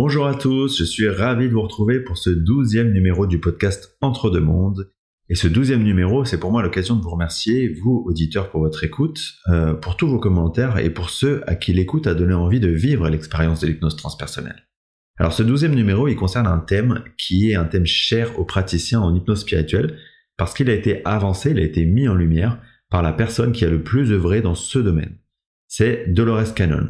Bonjour à tous, je suis ravi de vous retrouver pour ce douzième numéro du podcast Entre deux mondes. Et ce douzième numéro, c'est pour moi l'occasion de vous remercier, vous auditeurs, pour votre écoute, euh, pour tous vos commentaires et pour ceux à qui l'écoute a donné envie de vivre l'expérience de l'hypnose transpersonnelle. Alors ce douzième numéro, il concerne un thème qui est un thème cher aux praticiens en hypnose spirituelle, parce qu'il a été avancé, il a été mis en lumière par la personne qui a le plus œuvré dans ce domaine. C'est Dolores Cannon.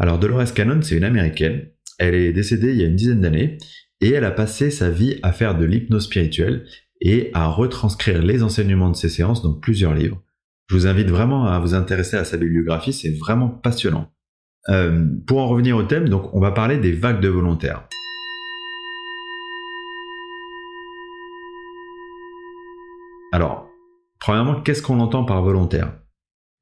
Alors Dolores Cannon, c'est une américaine elle est décédée il y a une dizaine d'années et elle a passé sa vie à faire de l'hypnose spirituelle et à retranscrire les enseignements de ses séances dans plusieurs livres. Je vous invite vraiment à vous intéresser à sa bibliographie, c'est vraiment passionnant. Euh, pour en revenir au thème, donc on va parler des vagues de volontaires. Alors, premièrement, qu'est-ce qu'on entend par volontaire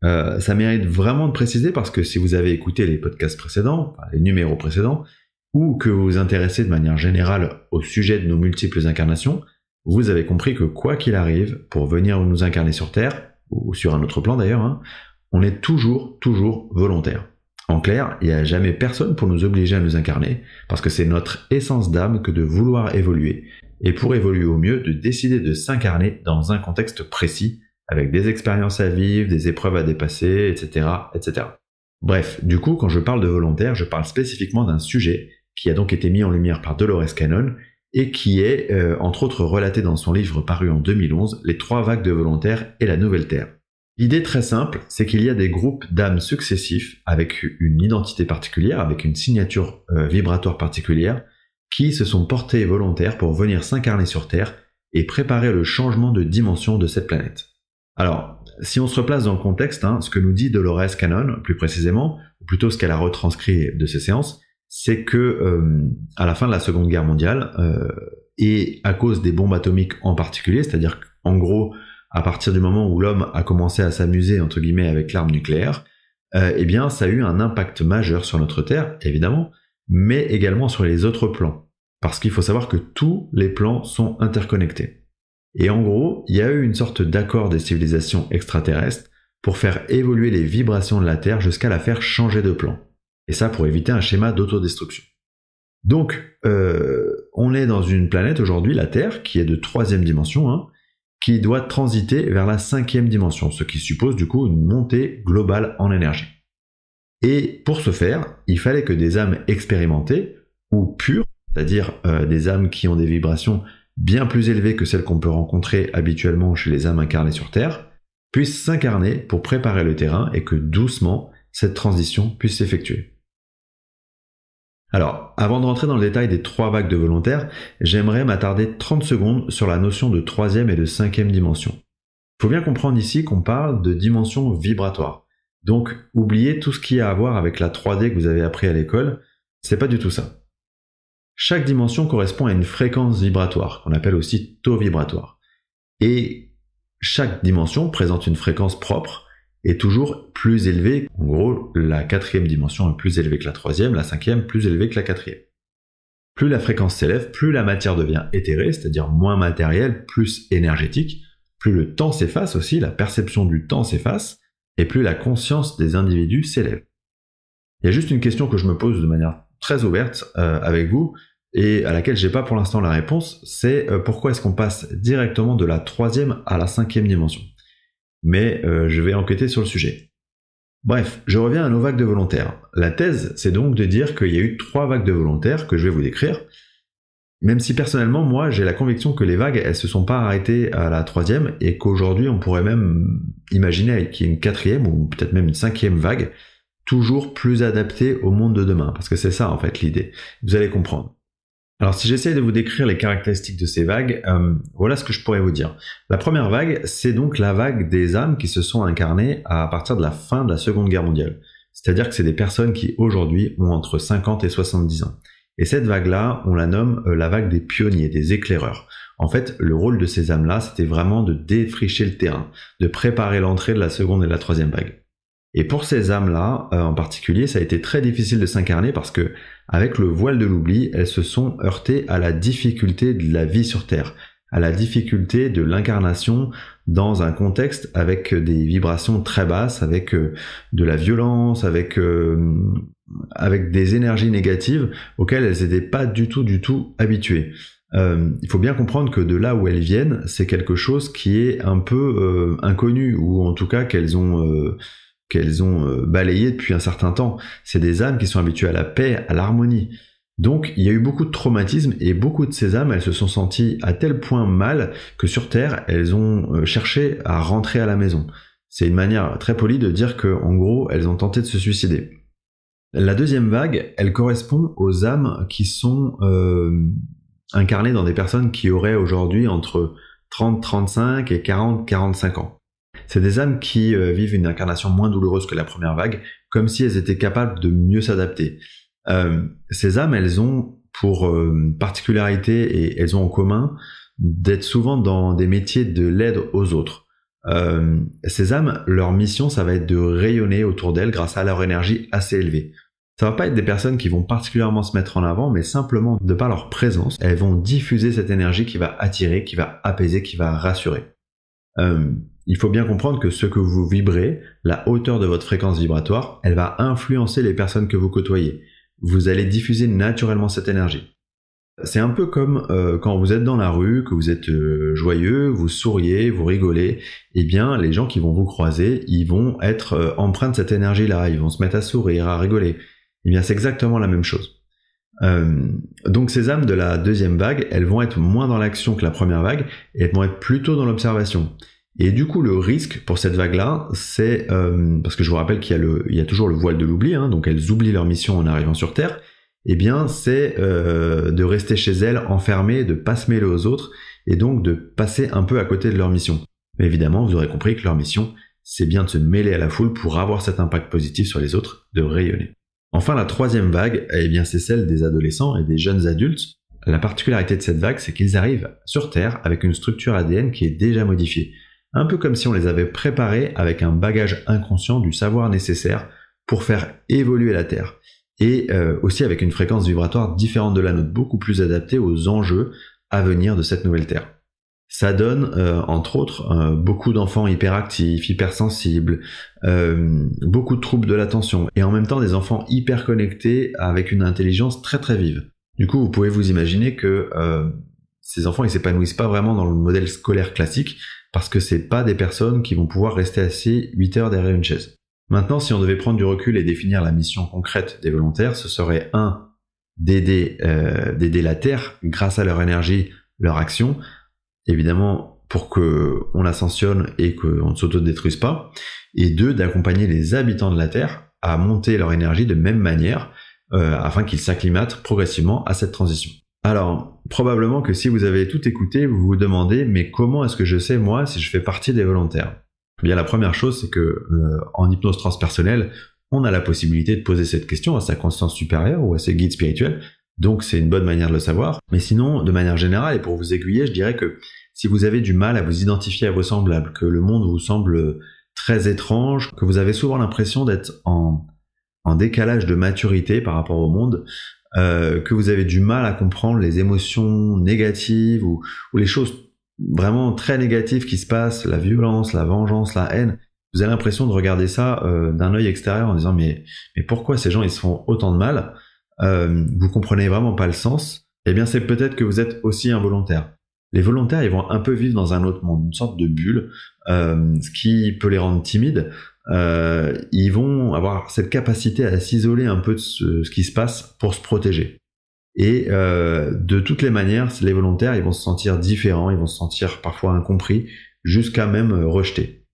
euh, ça mérite vraiment de préciser parce que si vous avez écouté les podcasts précédents, les numéros précédents, ou que vous vous intéressez de manière générale au sujet de nos multiples incarnations, vous avez compris que quoi qu'il arrive, pour venir nous incarner sur Terre, ou sur un autre plan d'ailleurs, hein, on est toujours, toujours volontaire. En clair, il n'y a jamais personne pour nous obliger à nous incarner, parce que c'est notre essence d'âme que de vouloir évoluer, et pour évoluer au mieux, de décider de s'incarner dans un contexte précis, avec des expériences à vivre, des épreuves à dépasser, etc., etc. Bref, du coup, quand je parle de volontaire, je parle spécifiquement d'un sujet qui a donc été mis en lumière par Dolores Cannon et qui est, euh, entre autres, relaté dans son livre paru en 2011, Les trois vagues de volontaires et la nouvelle Terre. L'idée très simple, c'est qu'il y a des groupes d'âmes successifs avec une identité particulière, avec une signature euh, vibratoire particulière, qui se sont portés volontaires pour venir s'incarner sur Terre et préparer le changement de dimension de cette planète. Alors, si on se replace dans le contexte, hein, ce que nous dit Dolores Cannon, plus précisément, ou plutôt ce qu'elle a retranscrit de ses séances, c'est que euh, à la fin de la Seconde Guerre mondiale, euh, et à cause des bombes atomiques en particulier, c'est-à-dire qu'en gros, à partir du moment où l'homme a commencé à s'amuser entre guillemets avec l'arme nucléaire, euh, eh bien, ça a eu un impact majeur sur notre Terre, évidemment, mais également sur les autres plans, parce qu'il faut savoir que tous les plans sont interconnectés. Et en gros, il y a eu une sorte d'accord des civilisations extraterrestres pour faire évoluer les vibrations de la Terre jusqu'à la faire changer de plan. Et ça pour éviter un schéma d'autodestruction. Donc, euh, on est dans une planète aujourd'hui, la Terre, qui est de troisième dimension, hein, qui doit transiter vers la cinquième dimension, ce qui suppose du coup une montée globale en énergie. Et pour ce faire, il fallait que des âmes expérimentées ou pures, c'est-à-dire euh, des âmes qui ont des vibrations bien plus élevées que celles qu'on peut rencontrer habituellement chez les âmes incarnées sur Terre, puissent s'incarner pour préparer le terrain et que doucement cette transition puisse s'effectuer. Alors, avant de rentrer dans le détail des trois vagues de volontaires, j'aimerais m'attarder 30 secondes sur la notion de troisième et de cinquième dimension. Il Faut bien comprendre ici qu'on parle de dimension vibratoire. Donc, oubliez tout ce qui a à voir avec la 3D que vous avez appris à l'école, c'est pas du tout ça. Chaque dimension correspond à une fréquence vibratoire, qu'on appelle aussi taux vibratoire. Et chaque dimension présente une fréquence propre et toujours plus élevée. En gros, la quatrième dimension est plus élevée que la troisième, la cinquième plus élevée que la quatrième. Plus la fréquence s'élève, plus la matière devient éthérée, c'est-à-dire moins matérielle, plus énergétique, plus le temps s'efface aussi, la perception du temps s'efface, et plus la conscience des individus s'élève. Il y a juste une question que je me pose de manière très ouverte euh, avec vous, et à laquelle j'ai pas pour l'instant la réponse, c'est euh, pourquoi est-ce qu'on passe directement de la troisième à la cinquième dimension. Mais euh, je vais enquêter sur le sujet. Bref, je reviens à nos vagues de volontaires. La thèse, c'est donc de dire qu'il y a eu trois vagues de volontaires que je vais vous décrire. Même si personnellement, moi, j'ai la conviction que les vagues, elles se sont pas arrêtées à la troisième et qu'aujourd'hui, on pourrait même imaginer qu'il y ait une quatrième ou peut-être même une cinquième vague, toujours plus adaptée au monde de demain. Parce que c'est ça, en fait, l'idée. Vous allez comprendre. Alors si j'essaie de vous décrire les caractéristiques de ces vagues, euh, voilà ce que je pourrais vous dire. La première vague, c'est donc la vague des âmes qui se sont incarnées à partir de la fin de la Seconde Guerre mondiale. C'est-à-dire que c'est des personnes qui aujourd'hui ont entre 50 et 70 ans. Et cette vague-là, on la nomme euh, la vague des pionniers, des éclaireurs. En fait, le rôle de ces âmes-là, c'était vraiment de défricher le terrain, de préparer l'entrée de la seconde et de la troisième vague. Et pour ces âmes-là, euh, en particulier, ça a été très difficile de s'incarner parce que, avec le voile de l'oubli, elles se sont heurtées à la difficulté de la vie sur Terre, à la difficulté de l'incarnation dans un contexte avec des vibrations très basses, avec euh, de la violence, avec euh, avec des énergies négatives auxquelles elles n'étaient pas du tout, du tout habituées. Euh, il faut bien comprendre que de là où elles viennent, c'est quelque chose qui est un peu inconnu, ou en tout cas qu'elles ont, qu'elles ont euh, balayées depuis un certain temps. C'est des âmes qui sont habituées à la paix, à l'harmonie. Donc il y a eu beaucoup de traumatismes et beaucoup de ces âmes, elles se sont senties à tel point mal que sur Terre, elles ont euh, cherché à rentrer à la maison. C'est une manière très polie de dire que, en gros, elles ont tenté de se suicider. La deuxième vague, elle correspond aux âmes qui sont euh, incarnées dans des personnes qui auraient aujourd'hui entre 30, 35 et 40, 45 ans. C'est des âmes qui euh, vivent une incarnation moins douloureuse que la première vague, comme si elles étaient capables de mieux s'adapter. Euh, ces âmes, elles ont pour euh, particularité et elles ont en commun d'être souvent dans des métiers de l'aide aux autres. ces âmes, leur mission, ça va être de rayonner autour d'elles grâce à leur énergie assez élevée. Ça va pas être des personnes qui vont particulièrement se mettre en avant, mais simplement de par leur présence, elles vont diffuser cette énergie qui va attirer, qui va apaiser, qui va rassurer il faut bien comprendre que ce que vous vibrez, la hauteur de votre fréquence vibratoire, elle va influencer les personnes que vous côtoyez. Vous allez diffuser naturellement cette énergie. C'est un peu comme euh, quand vous êtes dans la rue, que vous êtes euh, joyeux, vous souriez, vous rigolez, eh bien les gens qui vont vous croiser, ils vont être empreintes euh, empreints de cette énergie-là, ils vont se mettre à sourire, à rigoler. Eh bien c'est exactement la même chose. donc ces âmes de la deuxième vague, elles vont être moins dans l'action que la première vague, elles vont être plutôt dans l'observation. Et du coup, le risque pour cette vague-là, c'est euh, parce que je vous rappelle qu'il y, a toujours le voile de l'oubli, hein, donc elles oublient leur mission en arrivant sur Terre. et eh bien, c'est euh, de rester chez elles enfermées, de pas se mêler aux autres et donc de passer un peu à côté de leur mission. Mais évidemment, vous aurez compris que leur mission, c'est bien de se mêler à la foule pour avoir cet impact positif sur les autres, de rayonner. Enfin, la troisième vague, eh bien, c'est celle des adolescents et des jeunes adultes. La particularité de cette vague, c'est qu'ils arrivent sur Terre avec une structure ADN qui est déjà modifiée un peu comme si on les avait préparés avec un bagage inconscient du savoir nécessaire pour faire évoluer la Terre, et euh, aussi avec une fréquence vibratoire différente de la nôtre, beaucoup plus adaptée aux enjeux à venir de cette nouvelle Terre. Ça donne, euh, entre autres, euh, beaucoup d'enfants hyperactifs, hypersensibles, beaucoup de troubles de l'attention, et en même temps des enfants hyper connectés avec une intelligence très très vive. Du coup, vous pouvez vous imaginer que ces enfants ils s'épanouissent pas vraiment dans le modèle scolaire classique parce que c'est pas des personnes qui vont pouvoir rester assis 8 heures derrière une chaise. Maintenant, si on devait prendre du recul et définir la mission concrète des volontaires, ce serait un d'aider euh, d'aider la terre grâce à leur énergie, leur action, évidemment pour que on et qu'on ne s'autodétruise pas, et deux d'accompagner les habitants de la terre à monter leur énergie de même manière euh, afin qu'ils s'acclimatent progressivement à cette transition. Alors, probablement que si vous avez tout écouté, vous vous demandez, mais comment est-ce que je sais, moi, si je fais partie des volontaires eh Bien, la première chose, c'est que euh, en hypnose transpersonnelle, on a la possibilité de poser cette question à sa conscience supérieure ou à ses guides spirituels. Donc, c'est une bonne manière de le savoir. Mais sinon, de manière générale, et pour vous aiguiller, je dirais que si vous avez du mal à vous identifier à vos semblables, que le monde vous semble très étrange, que vous avez souvent l'impression d'être en, en décalage de maturité par rapport au monde, euh, que vous avez du mal à comprendre les émotions négatives ou, les choses vraiment très négatives qui se passent, la violence, la vengeance, la haine, vous avez l'impression de regarder ça euh, d'un œil extérieur en disant mais, pourquoi ces gens ils se font autant de mal euh, Vous comprenez vraiment pas le sens. Eh bien c'est peut-être que vous êtes aussi involontaire. Les volontaires, ils vont un peu vivre dans un autre monde, une sorte de bulle, euh, ce qui peut les rendre timides, euh, ils vont avoir cette capacité à s'isoler un peu de ce, qui se passe pour se protéger. Et euh, de toutes les manières, les volontaires, ils vont se sentir différents, ils vont se sentir parfois incompris, jusqu'à même euh, rejetés.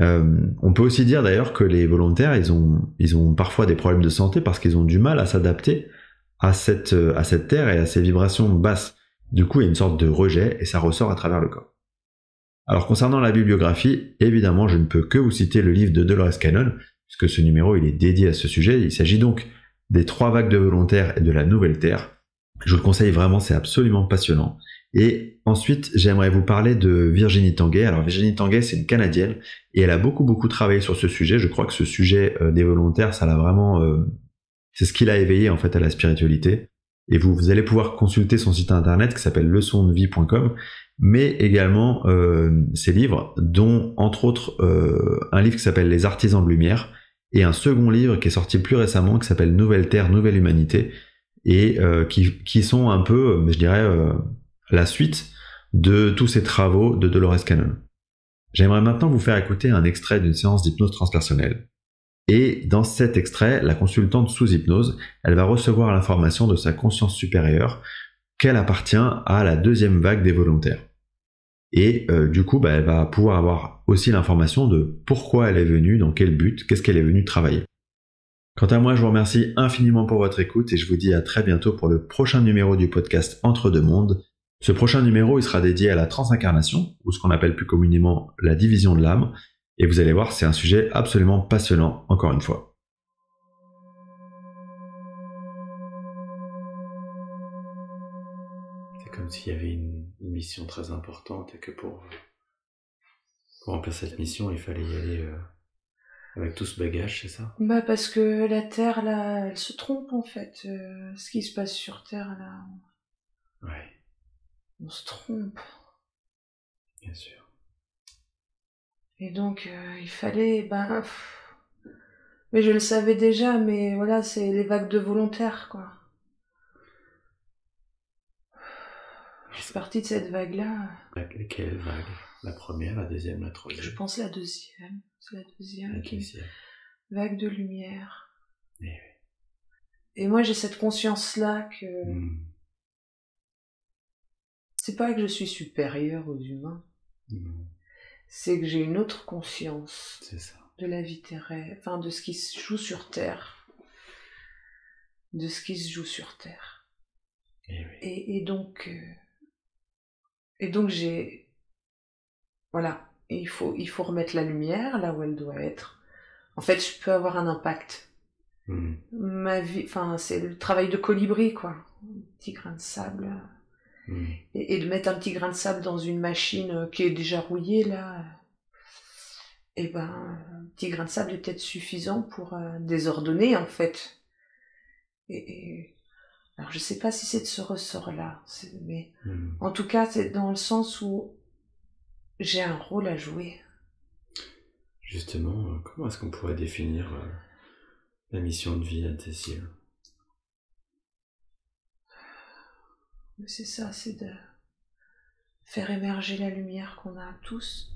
on peut aussi dire d'ailleurs que les volontaires, ils ont, ils ont parfois des problèmes de santé parce qu'ils ont du mal à s'adapter à cette, à cette terre et à ces vibrations basses. Du coup, il y a une sorte de rejet et ça ressort à travers le corps. Alors concernant la bibliographie, évidemment, je ne peux que vous citer le livre de Dolores Cannon, puisque ce numéro il est dédié à ce sujet. Il s'agit donc des trois vagues de volontaires et de la nouvelle terre. Je vous le conseille vraiment, c'est absolument passionnant. Et ensuite, j'aimerais vous parler de Virginie Tanguay. Alors Virginie Tanguay, c'est une Canadienne et elle a beaucoup beaucoup travaillé sur ce sujet. Je crois que ce sujet euh, des volontaires, ça l'a vraiment, euh, c'est ce qui l'a éveillé en fait à la spiritualité. Et vous, allez pouvoir consulter son site internet qui s'appelle vie.com mais également euh, ses livres, dont entre autres euh, un livre qui s'appelle Les Artisans de Lumière, et un second livre qui est sorti plus récemment qui s'appelle Nouvelle Terre, Nouvelle Humanité, et euh, qui, qui, sont un peu, je dirais, la suite de tous ces travaux de Dolores Cannon. J'aimerais maintenant vous faire écouter un extrait d'une séance d'hypnose transpersonnelle. Et dans cet extrait, la consultante sous hypnose, elle va recevoir l'information de sa conscience supérieure qu'elle appartient à la deuxième vague des volontaires. Et euh, du coup, bah, elle va pouvoir avoir aussi l'information de pourquoi elle est venue, dans quel but, qu'est-ce qu'elle est venue travailler. Quant à moi, je vous remercie infiniment pour votre écoute et je vous dis à très bientôt pour le prochain numéro du podcast Entre deux mondes. Ce prochain numéro, il sera dédié à la transincarnation, ou ce qu'on appelle plus communément la division de l'âme. Et vous allez voir, c'est un sujet absolument passionnant, encore une fois. s'il y avait une, mission très importante et que pour, pour remplir cette mission, il fallait y aller euh, avec tout ce bagage, c'est ça Bah parce que la Terre, là, elle se trompe en fait. Euh, ce qui se passe sur Terre, là... Ouais. On se trompe. Bien sûr. Et donc, euh, il fallait, ben... Mais je le savais déjà, mais voilà, c'est les vagues de volontaires, quoi. C'est parti de cette vague-là. Quelle vague La première, la deuxième, la troisième Je pense la deuxième. C'est la deuxième. Vague de lumière. Eh et, moi, j'ai cette conscience-là que. Hmm. C'est pas que je suis supérieure aux humains. Hmm. C'est que j'ai une autre conscience. De la vie terrestre. Enfin, de ce qui se joue sur Terre. De ce qui se joue sur Terre. Eh et, donc. Euh, et donc j'ai... Voilà, il faut, il faut remettre la lumière là où elle doit être. En fait, je peux avoir un impact. Hmm. Ma vie, enfin, c'est le travail de colibri, quoi. Un petit grain de sable. Hmm. Et, de mettre un petit grain de sable dans une machine euh, qui est déjà rouillée, là, et euh, eh ben, un petit grain de sable est peut-être suffisant pour euh, désordonner, en fait. et alors je sais pas si c'est de ce ressort-là, mais hmm. en tout cas c'est dans le sens où j'ai un rôle à jouer. Justement, euh, comment est-ce qu'on pourrait définir euh, la mission de vie à Tessie C'est ça, c'est de faire émerger la lumière qu'on a tous